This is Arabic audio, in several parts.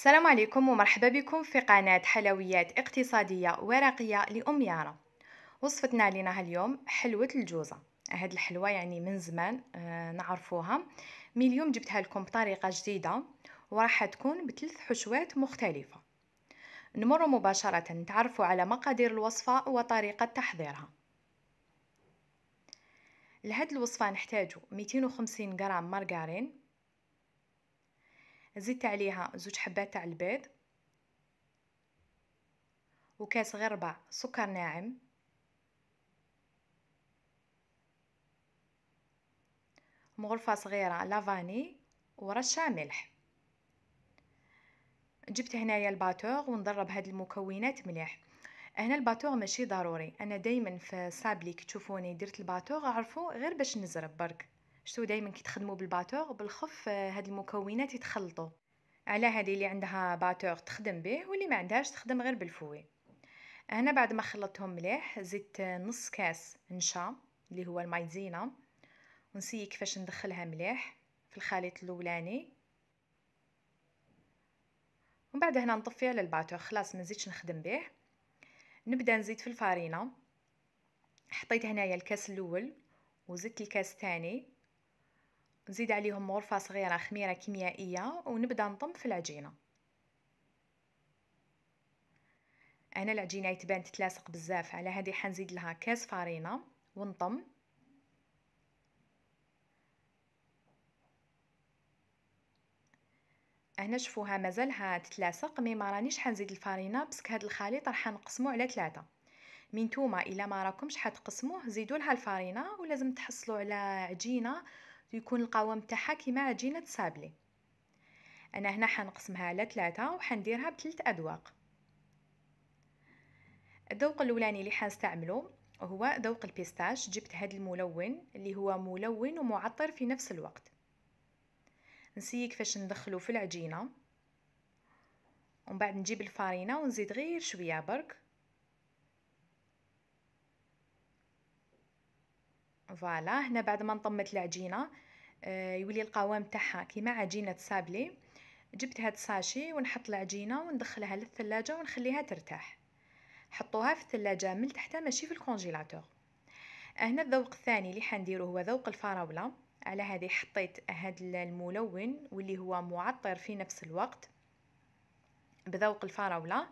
السلام عليكم ومرحبا بكم في قناة حلويات اقتصادية ورقية لأم يارا وصفتنا لنا اليوم حلوة الجوزة هاد الحلوة يعني من زمان آه نعرفوها مي اليوم جبتها لكم بطريقة جديدة وراح تكون بثلاث حشوات مختلفة نمر مباشرة نتعرفوا على مقادير الوصفة وطريقة تحضيرها لهاد الوصفة نحتاج 250 غرام مارغرين زدت عليها زوج حبات تاع البيض وكاس غير ربع سكر ناعم مغرفة صغيرة لافاني ورشة ملح جبت هنايا الباتور ونضرب هاد المكونات مليح هنا الباتور ماشي ضروري انا دايما في صابلي كي تشوفوني درت الباتور عرفوا غير باش نزرب برك شتو دائما كيتخدموا بالباتور بالخف آه، هاد المكونات يتخلطوا على هذه اللي عندها باتور تخدم به واللي ما عندهاش تخدم غير بالفوي هنا بعد ما خلطتهم مليح زدت آه، نص كاس نشا اللي هو المايزينا ونسي كيفاش ندخلها مليح في الخليط الاولاني ومن بعد هنا نطفي على الباتور خلاص ما نزيدش نخدم به نبدا نزيد في الفارينه حطيت هنايا الكاس الاول وزدت الكاس الثاني نزيد عليهم غرفة صغيرة خميرة كيميائية ونبدأ نطم في العجينة انا العجينة يتبان تتلاصق بزاف على هذه حنزيد لها كاس فارينة ونطم هنا شوفوها مازالها تتلاصق مي ما رانيش حنزيد الفارينة باسكو هذا الخليط راح نقسمو على ثلاثة من توما الا ما راكمش حتقسموه زيدوا لها الفارينة ولازم تحصلوا على عجينة يكون القوام تاعها كيما عجينة صابلي أنا هنا حنقسمها على ثلاثة وحنديرها بثلاث أذواق الذوق الأولاني اللي حنستعمله هو ذوق البيستاش جبت هذا الملون اللي هو ملون ومعطر في نفس الوقت نسي كيفاش ندخله في العجينه ومن بعد نجيب الفارينه ونزيد غير شويه برك فوالا هنا بعد ما نطمت العجينه آه، يولي القوام تاعها كيما عجينه سابلي جبت هاد الساشي ونحط العجينه وندخلها للثلاجه ونخليها ترتاح حطوها في الثلاجه من تحتها ماشي في الكونجيلاتور هنا الذوق الثاني اللي حنديرو هو ذوق الفراوله على هذه حطيت هاد الملون واللي هو معطر في نفس الوقت بذوق الفراوله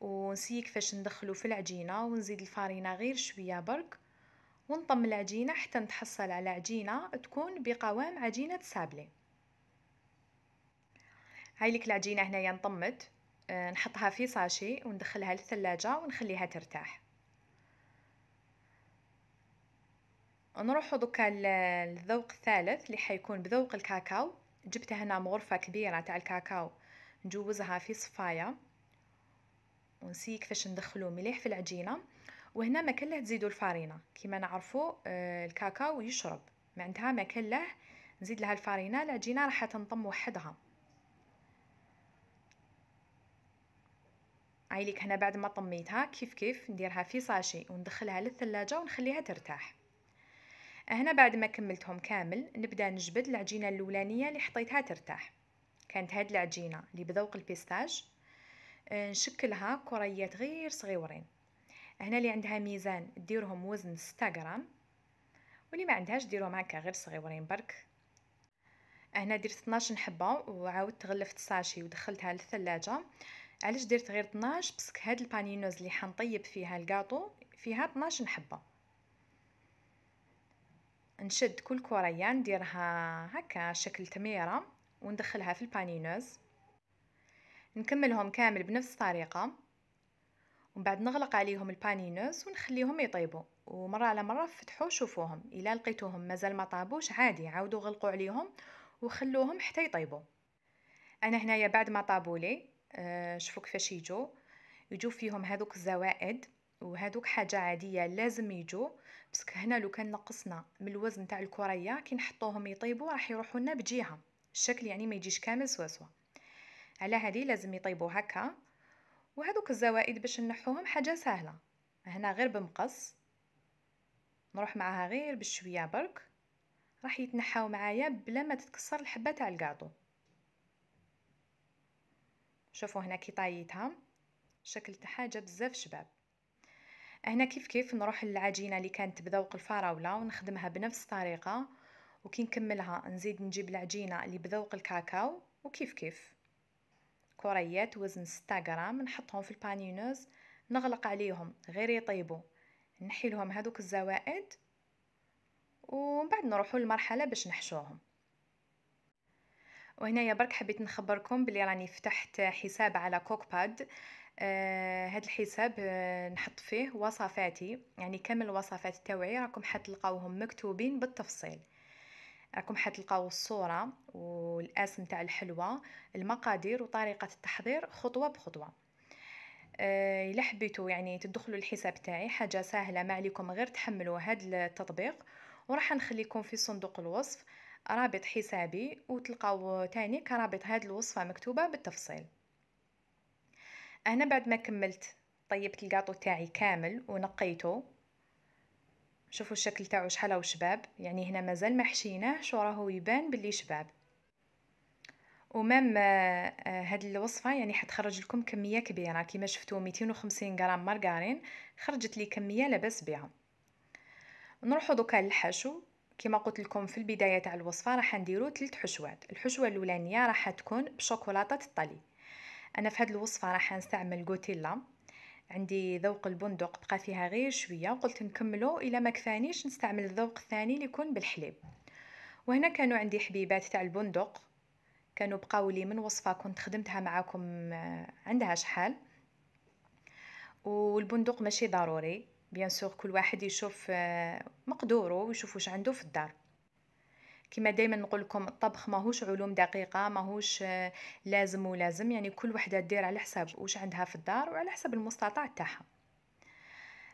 ونسيك كيفاش ندخلو في العجينه ونزيد الفرينه غير شويه برك ونطم العجينة حتى نتحصل على عجينة تكون بقوام عجينة سابلي هاي لك العجينة هنايا نطمت آه، نحطها في صاشي وندخلها للثلاجة ونخليها ترتاح نروحو دوكا للذوق الثالث اللي حيكون بذوق الكاكاو جبت هنا مغرفة كبيرة تاع الكاكاو نجوزها في صفاية ونسيك فاش ندخلو مليح في العجينة وهنا ما كان له تزيدوا الفارينه كما نعرفوا آه، الكاكاو يشرب عندها ما كان له نزيد لها الفارينه لا راح تنضم وحدها عيليك هنا بعد ما طميتها كيف كيف نديرها في صاشي وندخلها للثلاجة ونخليها ترتاح هنا بعد ما كملتهم كامل نبدا نجبد العجينة الاولانية اللي حطيتها ترتاح كانت هاد العجينة اللي بذوق البيستاج آه، نشكلها كريات غير صغيورين هنا اللي عندها ميزان ديرهم وزن 6 غرام واللي ما عندهاش ديرهم هكا غير صغيورين برك هنا درت 12 حبه وعاودت غلفت الساشي ودخلتها للثلاجه علاش درت غير 12 باسكو هاد البانينوز اللي حنطيب فيها الكاطو فيها 12 حبه نشد كل كوريه نديرها هكا شكل تميره وندخلها في البانينوز نكملهم كامل بنفس الطريقه ومن بعد نغلق عليهم البانينوس ونخليهم يطيبوا ومرة على مرة فتحوا شوفوهم إلا لقيتوهم مازال ما طابوش عادي عاودوا غلقوا عليهم وخلوهم حتى يطيبوا أنا هنايا بعد ما طابوا لي آه، شوفوا كيفاش يجوا يجوا فيهم هذوك الزوائد وهذوك حاجة عادية لازم يجوا بس هنا لو كان نقصنا من الوزن تاع الكرية كي نحطوهم يطيبوا راح يروحوا لنا بجهة الشكل يعني ما يجيش كامل سوا سوا على هذه لازم يطيبوا هكا وهذوك الزوائد باش نحوهم حاجه سهله هنا غير بمقص نروح معاها غير بشويه برك راح يتنحاو معايا بلا ما تتكسر الحبه تاع الكاطو شوفوا هنا كي طايتها شكل تاعها جا بزاف شباب هنا كيف كيف نروح للعجينه اللي كانت بذوق الفراوله ونخدمها بنفس الطريقه وكي نكملها نزيد نجيب العجينه اللي بذوق الكاكاو وكيف كيف كريات وزن 6 غرام نحطهم في البانينوز نغلق عليهم غير يطيبوا نحي لهم هذوك الزوائد ومن بعد نروحوا للمرحله باش نحشوهم وهنايا برك حبيت نخبركم بلي راني فتحت حساب على كوك باد آه هاد الحساب آه نحط فيه وصفاتي يعني كامل الوصفات تاوعي راكم حتلقاوهم مكتوبين بالتفصيل راكم حتلقاو الصوره والاسم تاع الحلوى المقادير وطريقه التحضير خطوه بخطوه آه، الا حبيتو يعني تدخلوا الحساب تاعي حاجه سهله ما عليكم غير تحملوا هذا التطبيق وراح نخليكم في صندوق الوصف رابط حسابي وتلقاو تاني كرابط هاد الوصفه مكتوبه بالتفصيل هنا بعد ما كملت طيبت الكاطو تاعي كامل ونقيته شوفوا الشكل تاعو شحال راهو شباب يعني هنا مازال ما حشيناهش شو يبان باللي شباب ومام آه، آه، هاد الوصفه يعني حتخرج لكم كميه كبيره كما شفتوا 250 غرام مارغرين خرجت لي كميه لاباس بها نروحوا دوكا للحشو كما قلت لكم في البدايه تاع الوصفه راح نديرو ثلاث حشوات الحشوه الاولانيه راح تكون بشوكولاته الطلي انا في هاد الوصفه راح نستعمل غوتيلا عندي ذوق البندق بقى فيها غير شويه وقلت نكملو الا ما كفانيش نستعمل الذوق الثاني اللي يكون بالحليب وهنا كانوا عندي حبيبات تاع البندق كانوا بقاو لي من وصفه كنت خدمتها معاكم آه، عندها شحال والبندق ماشي ضروري بيان سور كل واحد يشوف آه، مقدوره ويشوف واش عنده في الدار كما دائما نقول لكم الطبخ ماهوش علوم دقيقه ماهوش آه، لازم ولازم يعني كل وحده دير على حساب واش عندها في الدار وعلى حسب المستطاع تاعها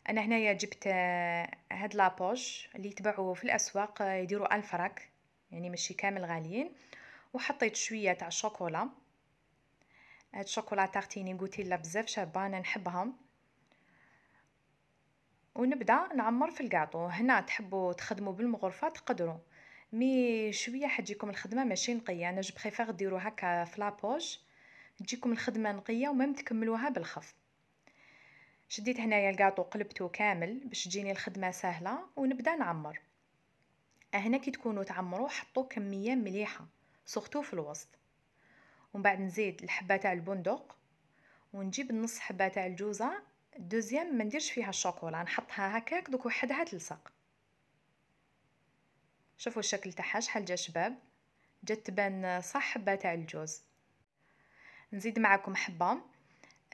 انا هنايا جبت آه، هاد لابوش اللي يتباعوا في الاسواق آه، يديروا الفراك يعني ماشي كامل غاليين وحطيت شويه تاع الشوكولا هاد الشوكولا تارتيني غوتيلا بزاف شابه انا نحبها ونبدا نعمر في الكاطو هنا تحبوا تخدموا بالمغرفه تقدروا مي شويه حتجيكم الخدمه ماشي نقيه انا جو بريفير ديرو هكا في لابوش تجيكم الخدمه نقيه ومام تكملوها بالخف شديت هنايا الكاطو قلبته كامل باش تجيني الخدمه سهله ونبدا نعمر هنا كي تكونوا تعمروا حطوا كميه مليحه سورتو في الوسط ومن بعد نزيد الحبه تاع البندق ونجيب نص حبه تاع الجوزه دوزيام ما نديرش فيها الشوكولا نحطها هكاك دوك وحدها تلصق شوفوا الشكل تاعها شحال جا شباب جات تبان صح حبه تاع الجوز نزيد معكم حبه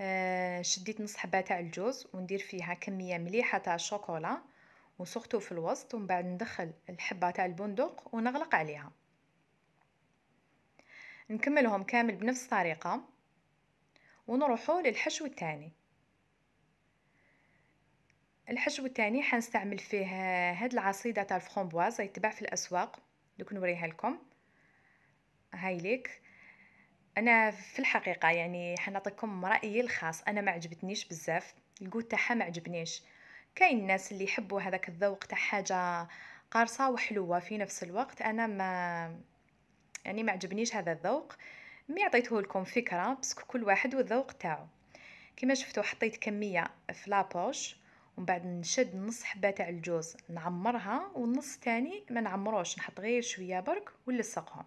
آه، شديت نص حبه تاع الجوز وندير فيها كميه مليحه تاع الشوكولا وسقته في الوسط ومن بعد ندخل الحبه تاع البندق ونغلق عليها نكملهم كامل بنفس الطريقه ونروحوا للحشو الثاني الحشو الثاني حنستعمل فيه هاد العصيده تاع الفرومبواز يتباع في الاسواق دوك نوريها لكم هاي ليك انا في الحقيقه يعني حنعطيكم رايي الخاص انا ما عجبتنيش بزاف الكو تاعها ما عجبنيش كاين الناس اللي يحبوا هذاك الذوق تاع حاجه قارصه وحلوه في نفس الوقت انا ما يعني ما عجبنيش هذا الذوق مي عطيته لكم فكره بس كل واحد والذوق تاعو كما شفتوا حطيت كميه في لابوش ومن بعد نشد نص حبه تاع الجوز نعمرها والنص الثاني ما نعمروش نحط غير شويه برك ونلصقهم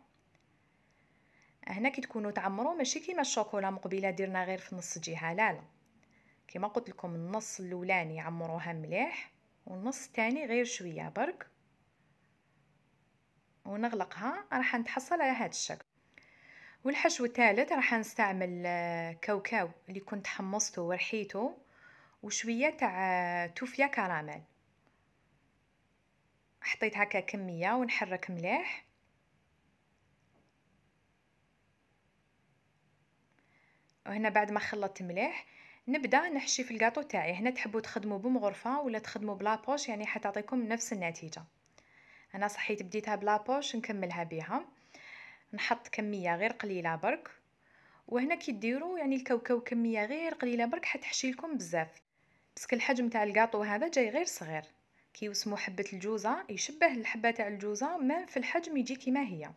هنا كي تكونوا تعمروا ماشي كيما الشوكولا مقبله درنا غير في نص جهه لا لا كيما قلت لكم النص الاولاني عمروها مليح والنص الثاني غير شويه برك ونغلقها راح نتحصل على هذا الشكل والحشو الثالث راح نستعمل آه، كاوكاو اللي كنت حمصته ورحيته وشويه تاع توفيا كراميل حطيت هكا كميه ونحرك مليح وهنا بعد ما خلطت مليح نبدا نحشي في الكاطو تاعي هنا تحبوا تخدموا بمغرفه ولا تخدموا بلا بوش يعني حتعطيكم نفس النتيجه انا صحيت بديتها بلا بوش نكملها بها نحط كميه غير قليله برك وهنا كي ديروا يعني الكاوكاو كميه غير قليله برك حتحشي لكم بزاف باسكو الحجم تاع الكاطو هذا جاي غير صغير كي يسمو حبه الجوزه يشبه الحبه تاع الجوزه ما في الحجم يجي كيما هي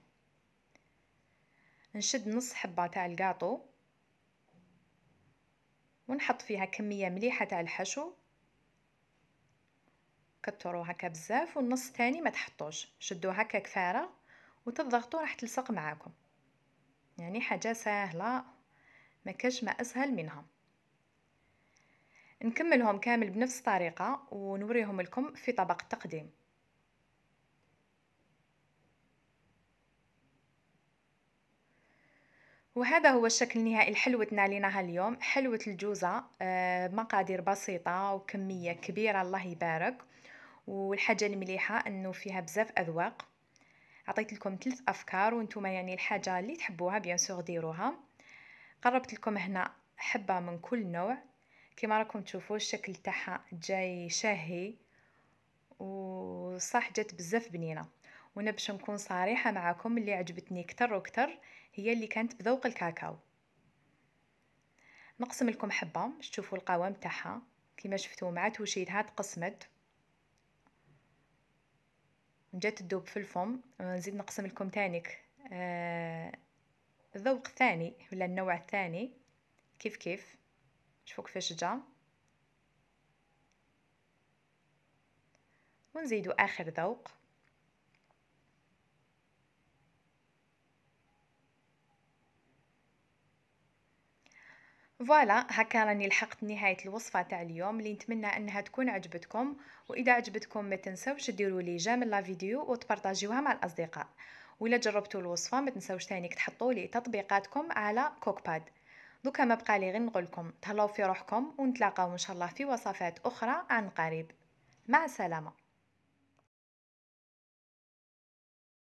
نشد نص حبه تاع الكاطو ونحط فيها كميه مليحه تاع الحشو كترو هكا بزاف والنص تاني ما تحطوش شدوا هكا كفاره وتضغطوا راح تلصق معاكم يعني حاجه سهله ما كاش ما اسهل منها نكملهم كامل بنفس الطريقة ونوريهم لكم في طبق التقديم وهذا هو الشكل النهائي لحلوتنا ليناها اليوم حلوة الجوزة آه، مقادير بسيطة وكمية كبيرة الله يبارك والحاجة المليحة انه فيها بزاف اذواق عطيت لكم ثلاث افكار وانتم يعني الحاجة اللي تحبوها بيانسوغ ديروها قربت لكم هنا حبة من كل نوع كيما راكم تشوفوا الشكل تاعها جاي شهي وصح جات بزاف بنينه وانا باش نكون صريحه معكم اللي عجبتني كتر وكتر هي اللي كانت بذوق الكاكاو نقسم لكم حبه باش تشوفوا القوام تاعها كيما شفتوا مع توشيدها تقسمت جات تدوب في الفم نزيد نقسم لكم تانيك آه ثاني الثاني ولا النوع الثاني كيف كيف شوفوا كيفاش جا ونزيدو اخر ذوق فوالا هكا راني لحقت نهايه الوصفه تاع اليوم اللي نتمنى انها تكون عجبتكم واذا عجبتكم ما تنسوش ديروا لي جيم لا فيديو وتبارطاجيوها مع الاصدقاء ولا جربتوا الوصفه ما تنسوش تانيك تحطوا لي تطبيقاتكم على كوكباد دوكا ما بقى لي غير نقول لكم تهلاو في روحكم ونتلاقاو ان شاء الله في وصفات اخرى عن قريب مع السلامه